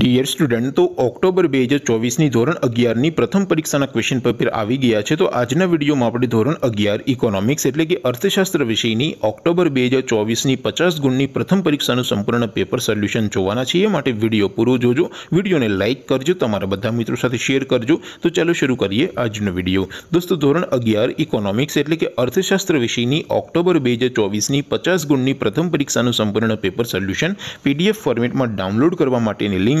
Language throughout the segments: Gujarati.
ડિયર સ્ટુડન્ટ તો ઓક્ટોબર બે હજાર ચોવીસની ધોરણ અગિયારની પ્રથમ પરીક્ષાના ક્વેશ્ચન પેપર આવી ગયા છે તો આજના વિડીયોમાં આપણે ધોરણ અગિયાર ઇકોનોમિક્સ એટલે કે અર્થશાસ્ત્ર વિષયની ઓક્ટોબર બે હજાર ચોવીસની પચાસ ગુણની પ્રથમ પરીક્ષાનું સંપૂર્ણ પેપર સોલ્યુશન જોવાના છીએ માટે વિડીયો પૂરો જોજો વિડીયોને લાઇક કરજો તમારા બધા મિત્રો સાથે શેર કરજો તો ચાલો શરૂ કરીએ આજનો વિડીયો દોસ્તો ધોરણ અગિયાર ઇકોનોમિક્સ એટલે કે અર્થશાસ્ત્ર વિષયની ઓક્ટોબર બે હજાર ચોવીસની પચાસ ગુણની પ્રથમ પરીક્ષાનું સંપૂર્ણ પેપર સોલ્યુશન પીડીએફ ફોર્મેટમાં ડાઉનલોડ કરવા માટેની લિંક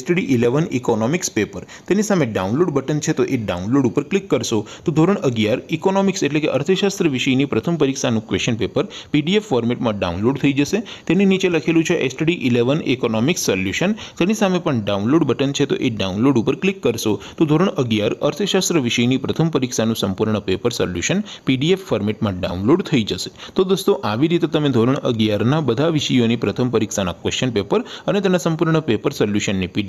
ટેસ્ટડી ઇલેવન ઇકોનોમિક્સ પેપર તેની સામે ડાઉનલોડ બટન છે તો એ ડાઉનલોડ ઉપર ક્લિક કરશો તો ધોરણ અગિયાર ઇકોનોમિક્સ એટલે કે અર્થશાસ્ત્ર વિષયની પ્રથમ પરીક્ષાનું ક્વેશ્ચન પેપર પીડીએફ ફોર્મેટમાં ડાઉનલોડ થઈ જશે તેની નીચે લખેલું છે એસટીડી ઇલેવન ઇકોનોમિક્સ સોલ્યુશન તેની સામે પણ ડાઉનલોડ બટન છે તો એ ડાઉનલોડ ઉપર ક્લિક કરશો તો ધોરણ અગિયાર અર્થશાસ્ત્ર વિષયની પ્રથમ પરીક્ષાનું સંપૂર્ણ પેપર સોલ્યુશન પીડીએફ ફોર્મેટમાં ડાઉનલોડ થઈ જશે તો દોસ્તો આવી રીતે તમે ધોરણ અગિયારના બધા વિષયોની પ્રથમ પરીક્ષાના ક્વેશ્ચન પેપર અને તેના સંપૂર્ણ પેપર સોલ્યુશનની પીડીએફ